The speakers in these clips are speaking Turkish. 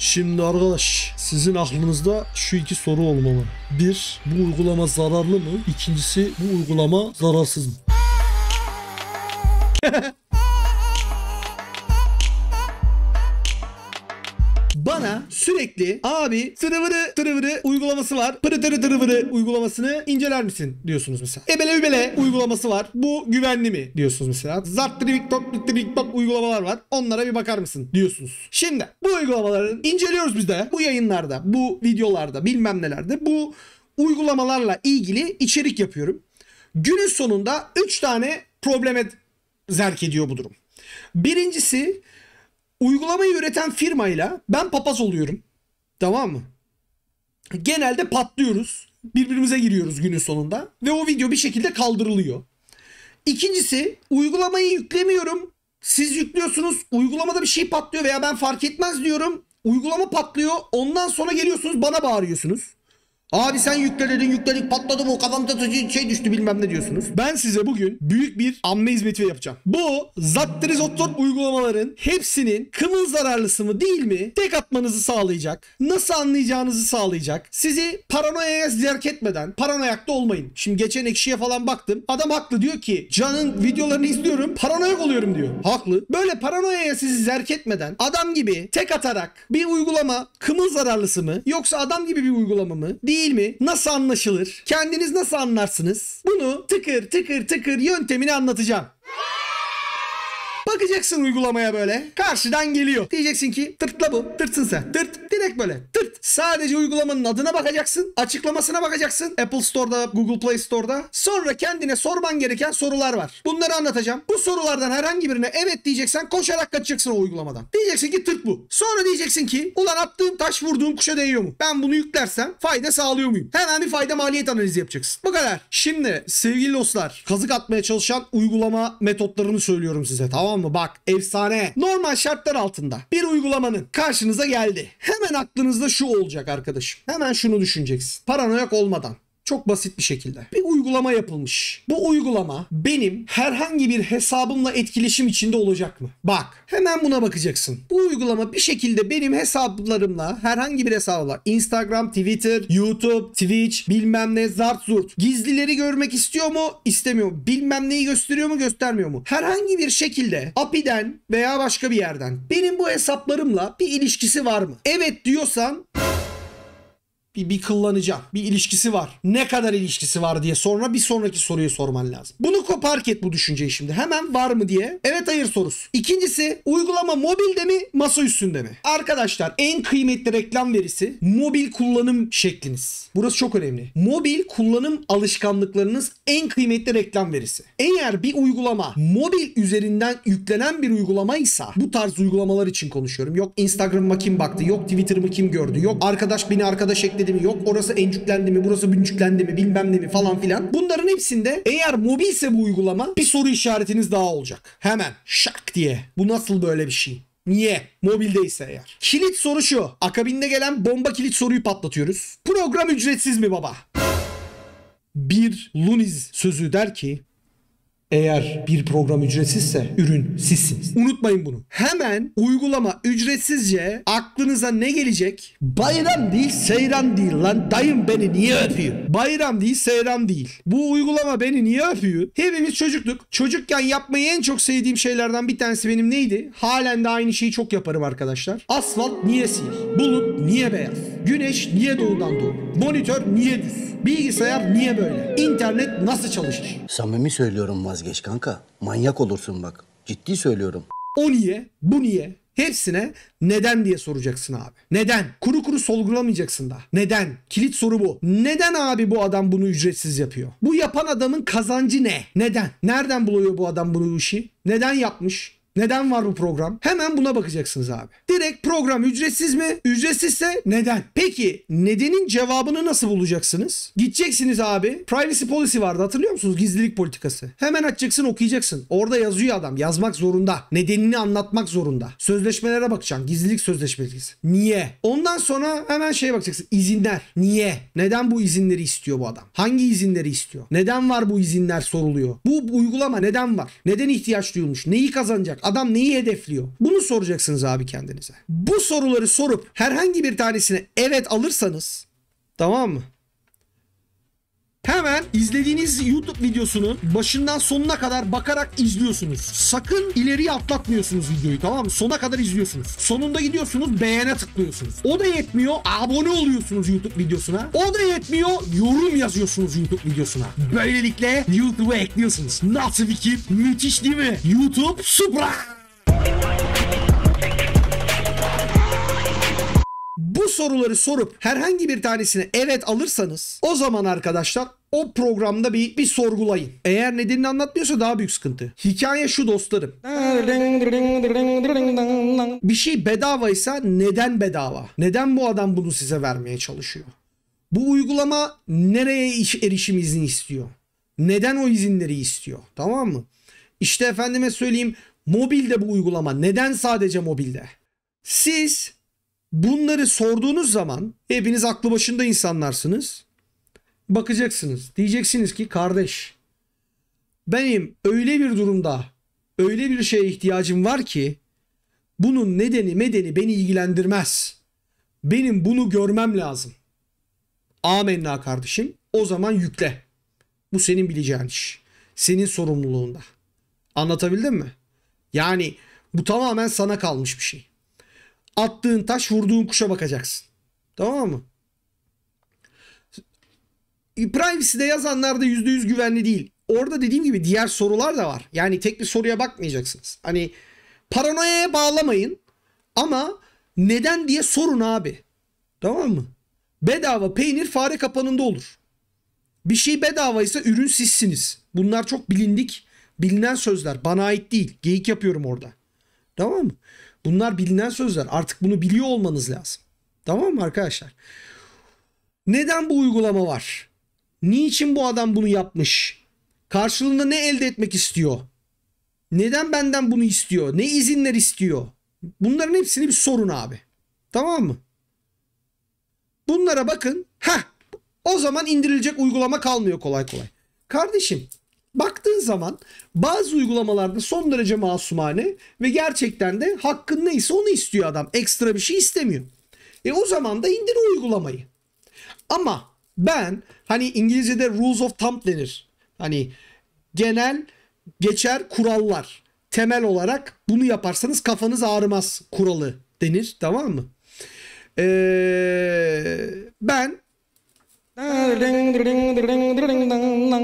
Şimdi arkadaş sizin aklınızda şu iki soru olmalı. Bir, bu uygulama zararlı mı? İkincisi, bu uygulama zararsız mı? bana sürekli abi tırıvırı tırıvırı uygulaması var. Pırı tırı tırıvırı uygulamasını inceler misin diyorsunuz mesela. Ebele übele uygulaması var. Bu güvenli mi diyorsunuz mesela. Zart Zarttırivik tok bittirivik tok uygulamalar var. Onlara bir bakar mısın diyorsunuz. Şimdi bu uygulamaları inceliyoruz biz de. Bu yayınlarda, bu videolarda bilmem nelerde bu uygulamalarla ilgili içerik yapıyorum. Günün sonunda 3 tane probleme zerk ediyor bu durum. Birincisi uygulamayı üreten firmayla ben papaz oluyorum. Tamam mı? Genelde patlıyoruz. Birbirimize giriyoruz günün sonunda. Ve o video bir şekilde kaldırılıyor. İkincisi uygulamayı yüklemiyorum. Siz yüklüyorsunuz. Uygulamada bir şey patlıyor veya ben fark etmez diyorum. Uygulama patlıyor. Ondan sonra geliyorsunuz bana bağırıyorsunuz. Abi sen yükle dedin yükledik patladı bu kafamda şey, şey düştü bilmem ne diyorsunuz. Ben size bugün büyük bir amme hizmeti yapacağım. Bu Zatterizottor uygulamaların hepsinin kımıl zararlısı mı değil mi tek atmanızı sağlayacak. Nasıl anlayacağınızı sağlayacak. Sizi paranoyaya zerk etmeden paranoyakta olmayın. Şimdi geçen ekşiye falan baktım. Adam haklı diyor ki Can'ın videolarını izliyorum paranoyak oluyorum diyor. Haklı. Böyle paranoyaya sizi zerk etmeden adam gibi tek atarak bir uygulama kımıl zararlısı mı yoksa adam gibi bir uygulama mı değil değil mi? Nasıl anlaşılır? Kendiniz nasıl anlarsınız? Bunu tıkır tıkır tıkır yöntemini anlatacağım. Bakacaksın uygulamaya böyle. Karşıdan geliyor. Diyeceksin ki tırtla bu. Tırtsın sen. Tırt. Direkt böyle. Tırt. Sadece uygulamanın adına bakacaksın. Açıklamasına bakacaksın. Apple Store'da, Google Play Store'da. Sonra kendine sorman gereken sorular var. Bunları anlatacağım. Bu sorulardan herhangi birine evet diyeceksen koşarak kaçacaksın o uygulamadan. Diyeceksin ki tırt bu. Sonra diyeceksin ki ulan attığım taş vurduğum kuşa değiyor mu? Ben bunu yüklersem fayda sağlıyor muyum? Hemen bir fayda maliyet analizi yapacaksın. Bu kadar. Şimdi sevgili dostlar kazık atmaya çalışan uygulama metotlarını söylüyorum size tamam Tamam mı? Bak efsane. Normal şartlar altında bir uygulamanın karşınıza geldi. Hemen aklınızda şu olacak arkadaşım. Hemen şunu düşüneceksin. Paranoyak olmadan. Çok basit bir şekilde. Bir uygulama yapılmış. Bu uygulama benim herhangi bir hesabımla etkileşim içinde olacak mı? Bak hemen buna bakacaksın. Bu uygulama bir şekilde benim hesaplarımla herhangi bir hesabla Instagram, Twitter, YouTube, Twitch bilmem ne zart zurt. Gizlileri görmek istiyor mu? İstemiyor Bilmem neyi gösteriyor mu? Göstermiyor mu? Herhangi bir şekilde API'den veya başka bir yerden benim bu hesaplarımla bir ilişkisi var mı? Evet diyorsan bir, bir kıllanacağım. Bir ilişkisi var. Ne kadar ilişkisi var diye sonra bir sonraki soruyu sorman lazım. Bunu kopar et bu düşünceyi şimdi. Hemen var mı diye. Evet hayır sorusu. İkincisi uygulama mobilde mi masa üstünde mi? Arkadaşlar en kıymetli reklam verisi mobil kullanım şekliniz. Burası çok önemli. Mobil kullanım alışkanlıklarınız en kıymetli reklam verisi. Eğer bir uygulama mobil üzerinden yüklenen bir uygulamaysa bu tarz uygulamalar için konuşuyorum. Yok Instagram'ıma kim baktı, yok Twitter'ımı kim gördü, yok arkadaş beni arkadaş ekledi geldi mi yok orası encüklendi mi burası büncüklendi mi bilmem ne mi falan filan. Bunların hepsinde eğer mobilse bu uygulama bir soru işaretiniz daha olacak. Hemen şak diye. Bu nasıl böyle bir şey? Niye? Mobildeyse eğer. Kilit soru şu. Akabinde gelen bomba kilit soruyu patlatıyoruz. Program ücretsiz mi baba? Bir Luniz sözü der ki eğer bir program ücretsizse ürün sizsiniz. Unutmayın bunu. Hemen uygulama ücretsizce aklınıza ne gelecek? Bayram değil seyran değil lan. Dayım beni niye öpüyor? Bayram değil seyran değil. Bu uygulama beni niye öpüyor? Hepimiz çocuktuk. Çocukken yapmayı en çok sevdiğim şeylerden bir tanesi benim neydi? Halen de aynı şeyi çok yaparım arkadaşlar. Asfalt niye siyah? Bulut niye beyaz? Güneş niye doğudan doğur? Monitör niye düz? Bilgisayar niye böyle? İnternet nasıl çalışır? Samimi söylüyorum vazgeç kanka. Manyak olursun bak. Ciddi söylüyorum. O niye? Bu niye? Hepsine neden diye soracaksın abi. Neden? Kuru kuru solgulamayacaksın da. Neden? Kilit soru bu. Neden abi bu adam bunu ücretsiz yapıyor? Bu yapan adamın kazancı ne? Neden? Nereden buluyor bu adam bunu işi? Neden yapmış? Neden var bu program? Hemen buna bakacaksınız abi. Direkt program ücretsiz mi? Ücretsizse neden? Peki nedenin cevabını nasıl bulacaksınız? Gideceksiniz abi. Privacy policy vardı hatırlıyor musunuz? Gizlilik politikası. Hemen açacaksın okuyacaksın. Orada yazıyor adam. Yazmak zorunda. Nedenini anlatmak zorunda. Sözleşmelere bakacaksın. Gizlilik sözleşmesi. Niye? Ondan sonra hemen şeye bakacaksın. İzinler. Niye? Neden bu izinleri istiyor bu adam? Hangi izinleri istiyor? Neden var bu izinler soruluyor. Bu uygulama neden var? Neden ihtiyaç duyulmuş? Neyi kazanacak? Adam neyi hedefliyor? Bunu soracaksınız abi kendinize. Bu soruları sorup herhangi bir tanesine evet alırsanız tamam mı? Hemen izlediğiniz YouTube videosunun başından sonuna kadar bakarak izliyorsunuz. Sakın ileri atlatmıyorsunuz videoyu tamam mı? Sona kadar izliyorsunuz. Sonunda gidiyorsunuz beğene tıklıyorsunuz. O da yetmiyor abone oluyorsunuz YouTube videosuna. O da yetmiyor yorum yazıyorsunuz YouTube videosuna. Böylelikle YouTube'a ekliyorsunuz. Nasıl fikir? Müthiş değil mi? YouTube Supra! soruları sorup herhangi bir tanesine evet alırsanız o zaman arkadaşlar o programda bir, bir sorgulayın. Eğer nedenini anlatmıyorsa daha büyük sıkıntı. Hikaye şu dostlarım. Bir şey bedavaysa neden bedava? Neden bu adam bunu size vermeye çalışıyor? Bu uygulama nereye iş erişim izni istiyor? Neden o izinleri istiyor? Tamam mı? İşte efendime söyleyeyim mobilde bu uygulama. Neden sadece mobilde? Siz Bunları sorduğunuz zaman hepiniz aklı başında insanlarsınız. Bakacaksınız. Diyeceksiniz ki kardeş benim öyle bir durumda öyle bir şeye ihtiyacım var ki bunun nedeni medeni beni ilgilendirmez. Benim bunu görmem lazım. Amenna kardeşim. O zaman yükle. Bu senin bileceğin iş. Senin sorumluluğunda. Anlatabildim mi? Yani bu tamamen sana kalmış bir şey. Attığın taş vurduğun kuşa bakacaksın. Tamam mı? Privacy'de yazanlar da %100 güvenli değil. Orada dediğim gibi diğer sorular da var. Yani tek bir soruya bakmayacaksınız. Hani paranoyaya bağlamayın ama neden diye sorun abi. Tamam mı? Bedava peynir fare kapanında olur. Bir şey bedavaysa ürün sizsiniz. Bunlar çok bilindik, bilinen sözler. Bana ait değil. Geyik yapıyorum orada. Tamam mı? Bunlar bilinen sözler. Artık bunu biliyor olmanız lazım. Tamam mı arkadaşlar? Neden bu uygulama var? Niçin bu adam bunu yapmış? Karşılığında ne elde etmek istiyor? Neden benden bunu istiyor? Ne izinler istiyor? Bunların hepsini bir sorun abi. Tamam mı? Bunlara bakın. Ha, o zaman indirilecek uygulama kalmıyor kolay kolay. Kardeşim baktığın zaman bazı uygulamalarda son derece masumane ve gerçekten de hakkın neyse onu istiyor adam. Ekstra bir şey istemiyor. E o zaman da indir o uygulamayı. Ama ben hani İngilizce'de rules of thumb denir. Hani genel geçer kurallar. Temel olarak bunu yaparsanız kafanız ağrımaz kuralı denir. Tamam mı? Ee, ben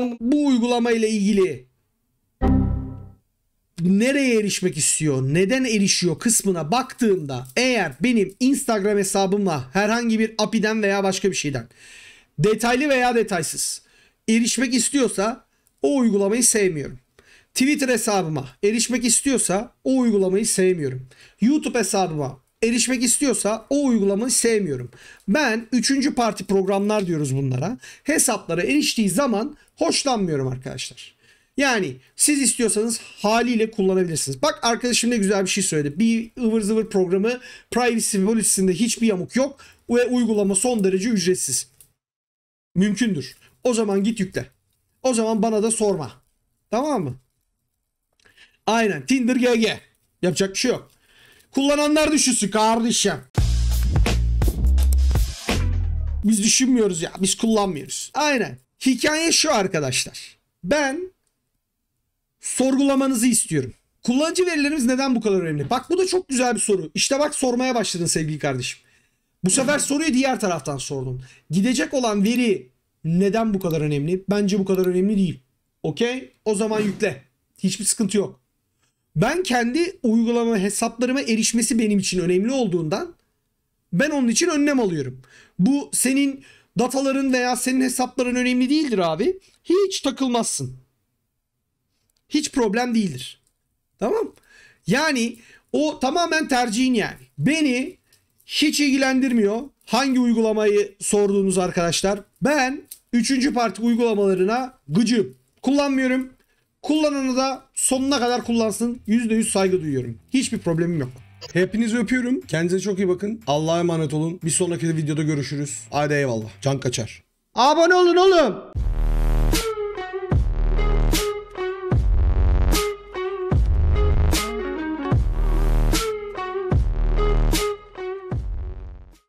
Amazon bu uygulama ile ilgili nereye erişmek istiyor, neden erişiyor kısmına baktığımda eğer benim Instagram hesabımla herhangi bir API'den veya başka bir şeyden detaylı veya detaysız erişmek istiyorsa o uygulamayı sevmiyorum. Twitter hesabıma erişmek istiyorsa o uygulamayı sevmiyorum. YouTube hesabıma erişmek istiyorsa o uygulamayı sevmiyorum. Ben üçüncü parti programlar diyoruz bunlara. Hesaplara eriştiği zaman hoşlanmıyorum arkadaşlar. Yani siz istiyorsanız haliyle kullanabilirsiniz. Bak arkadaşım ne güzel bir şey söyledi. Bir ıvır zıvır programı privacy policy'sinde hiçbir yamuk yok ve uygulama son derece ücretsiz. Mümkündür. O zaman git yükle. O zaman bana da sorma. Tamam mı? Aynen Tinder GG. Yapacak bir şey yok. Kullananlar düşünsün kardeşim. Biz düşünmüyoruz ya. Biz kullanmıyoruz. Aynen. Hikaye şu arkadaşlar. Ben sorgulamanızı istiyorum. Kullanıcı verilerimiz neden bu kadar önemli? Bak bu da çok güzel bir soru. İşte bak sormaya başladın sevgili kardeşim. Bu sefer soruyu diğer taraftan sordun. Gidecek olan veri neden bu kadar önemli? Bence bu kadar önemli değil. Okey? O zaman yükle. Hiçbir sıkıntı yok. Ben kendi uygulama hesaplarıma erişmesi benim için önemli olduğundan ben onun için önlem alıyorum. Bu senin dataların veya senin hesapların önemli değildir abi. Hiç takılmazsın. Hiç problem değildir. Tamam? Yani o tamamen tercihin yani. Beni hiç ilgilendirmiyor hangi uygulamayı sordunuz arkadaşlar. Ben 3. parti uygulamalarına gıcım. Kullanmıyorum. Kullananı da sonuna kadar kullansın. %100 saygı duyuyorum. Hiçbir problemim yok. Hepinizi öpüyorum. Kendinize çok iyi bakın. Allah'a emanet olun. Bir sonraki videoda görüşürüz. Haydi eyvallah. Can kaçar. Abone olun oğlum.